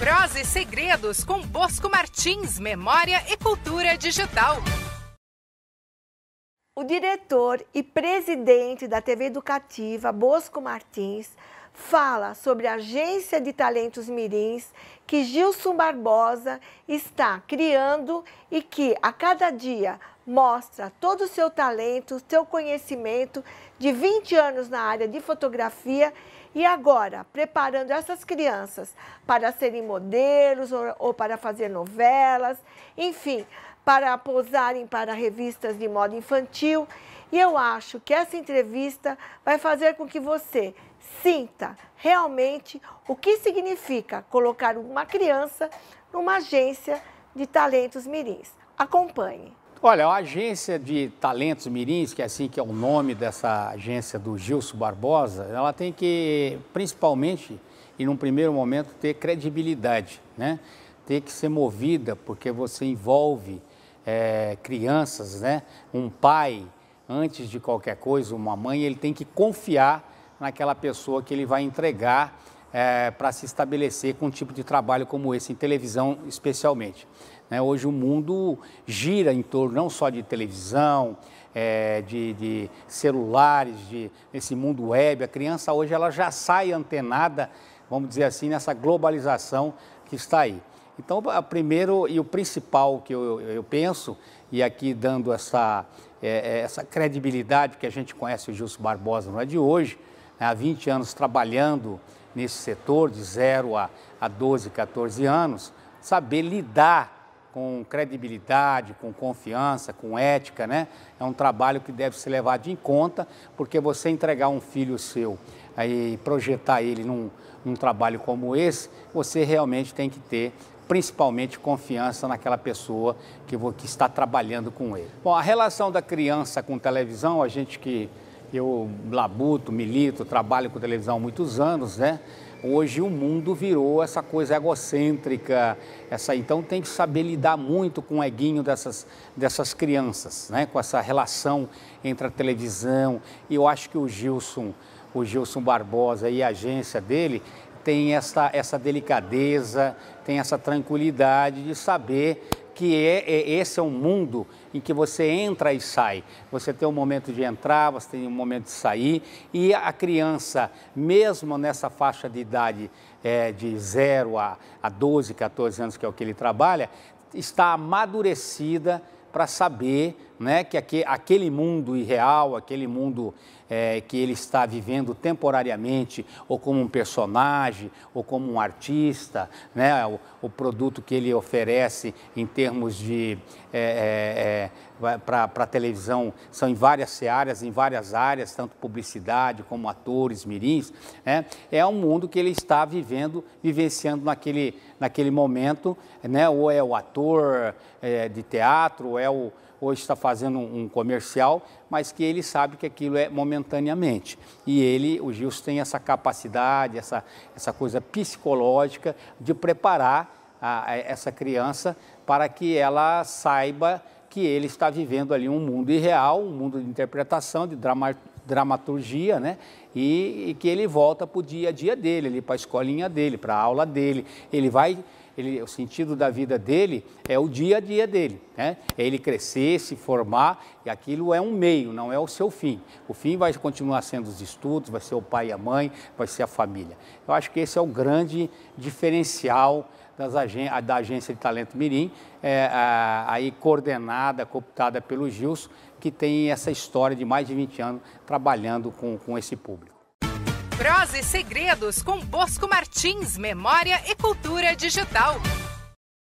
Prós e segredos com Bosco Martins, Memória e Cultura Digital. O diretor e presidente da TV Educativa, Bosco Martins, fala sobre a agência de talentos mirins que Gilson Barbosa está criando e que a cada dia mostra todo o seu talento, seu conhecimento de 20 anos na área de fotografia e agora preparando essas crianças para serem modelos ou, ou para fazer novelas, enfim, para posarem para revistas de moda infantil. E eu acho que essa entrevista vai fazer com que você sinta realmente o que significa colocar uma criança numa agência de talentos mirins. Acompanhe. Olha, a agência de talentos mirins, que é assim que é o nome dessa agência do Gilson Barbosa, ela tem que, principalmente, e num primeiro momento, ter credibilidade, né? Tem que ser movida, porque você envolve é, crianças, né? Um pai, antes de qualquer coisa, uma mãe, ele tem que confiar naquela pessoa que ele vai entregar é, para se estabelecer com um tipo de trabalho como esse, em televisão especialmente. Né? Hoje o mundo gira em torno não só de televisão, é, de, de, celulares, de, esse mundo web. A criança hoje ela já sai antenada, vamos dizer assim, nessa globalização que está aí. Então, a primeiro e o principal que eu, eu, eu penso, e aqui dando essa, é, é, essa credibilidade que a gente conhece o Gilson Barbosa não é de hoje, né? há 20 anos trabalhando nesse setor, de 0 a, a 12, 14 anos, saber lidar com credibilidade, com confiança, com ética, né? É um trabalho que deve ser levado em conta, porque você entregar um filho seu e projetar ele num, num trabalho como esse, você realmente tem que ter principalmente confiança naquela pessoa que, que está trabalhando com ele. Bom, a relação da criança com televisão, a gente que eu labuto, milito, trabalho com televisão há muitos anos, né? Hoje o mundo virou essa coisa egocêntrica, essa então tem que saber lidar muito com o eguinho dessas, dessas crianças, né? com essa relação entre a televisão. E eu acho que o Gilson, o Gilson Barbosa e a agência dele tem essa, essa delicadeza, tem essa tranquilidade de saber que é, é, esse é um mundo em que você entra e sai. Você tem um momento de entrar, você tem um momento de sair, e a criança, mesmo nessa faixa de idade é, de 0 a, a 12, 14 anos, que é o que ele trabalha, está amadurecida para saber né, que aquele mundo irreal, aquele mundo é, que ele está vivendo temporariamente, ou como um personagem, ou como um artista, né, o, o produto que ele oferece em termos de é, é, é para televisão são em várias searas, em várias áreas, tanto publicidade como atores, mirins, né, é um mundo que ele está vivendo, vivenciando naquele, naquele momento, né, ou é o ator é, de teatro, ou é o hoje está fazendo um, comercial, mas que ele sabe que aquilo é momentaneamente. E ele, o Gilson, tem essa capacidade, essa, essa coisa psicológica de preparar a, a essa criança para que ela saiba que ele está vivendo ali um mundo irreal, um mundo de interpretação, de drama, dramaturgia, né? E, e que ele volta para o dia a dia dele, para a escolinha dele, para a aula dele. Ele vai ele, o sentido da vida dele é o dia a dia dele, né? É ele crescer, se formar, e aquilo é um meio, não é o seu fim. O fim vai continuar sendo os estudos, vai ser o pai e a mãe, vai ser a família. Eu acho que esse é o grande diferencial Agen da agência de talento Mirim, é, a, aí coordenada, cooptada pelo Gilson, que tem essa história de mais de 20 anos trabalhando com, com esse público. Prosa e Segredos com Bosco Martins, Memória e Cultura Digital.